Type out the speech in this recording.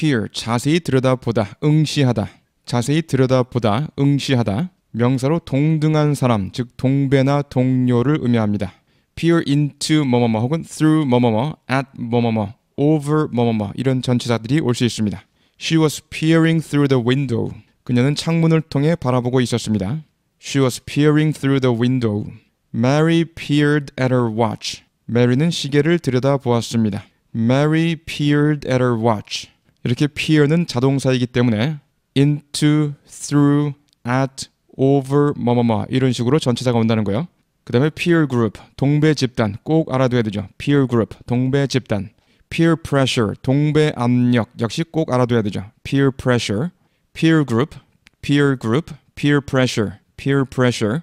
peer 자세히 들여다보다 응시하다 자세히 들여다보다 응시하다 명사로 동등한 사람 즉 동배나 동료를 의미합니다. peer into 뭐뭐뭐 혹은 through 뭐뭐뭐 at 뭐뭐뭐 over 뭐뭐뭐 이런 전치사들이 올 수 있습니다. She was peering through the window. 그녀는 창문을 통해 바라보고 있었습니다. She was peering through the window. Mary peered at her watch. 메리는 시계를 들여다보았습니다. Mary peered at her watch. 이렇게 peer는 자동사이기 때문에 into, through, at, over, 뭐뭐뭐 이런 식으로 전체사가 온다는 거예요. 그 다음에 peer group, 동배 집단 꼭 알아둬야 되죠. peer group, 동배 집단 peer pressure, 동배 압력 역시 꼭 알아둬야 되죠. peer pressure, peer group, peer group, peer pressure, peer pressure